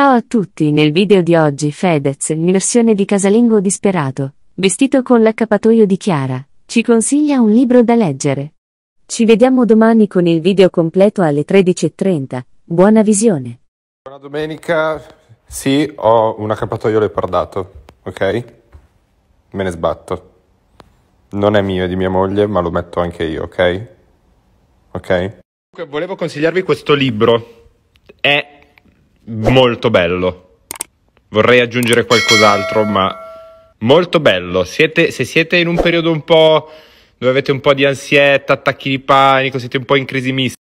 Ciao a tutti, nel video di oggi Fedez, in versione di casalingo disperato, vestito con l'accappatoio di Chiara, ci consiglia un libro da leggere. Ci vediamo domani con il video completo alle 13.30. Buona visione. Buona domenica. Sì, ho un accappatoio leopardato, ok? Me ne sbatto. Non è mio, è di mia moglie, ma lo metto anche io, ok? Ok? Volevo consigliarvi questo libro. È molto bello. Vorrei aggiungere qualcos'altro, ma molto bello. Siete, se siete in un periodo un po' dove avete un po' di ansietta, attacchi di panico, siete un po' in crisi mista.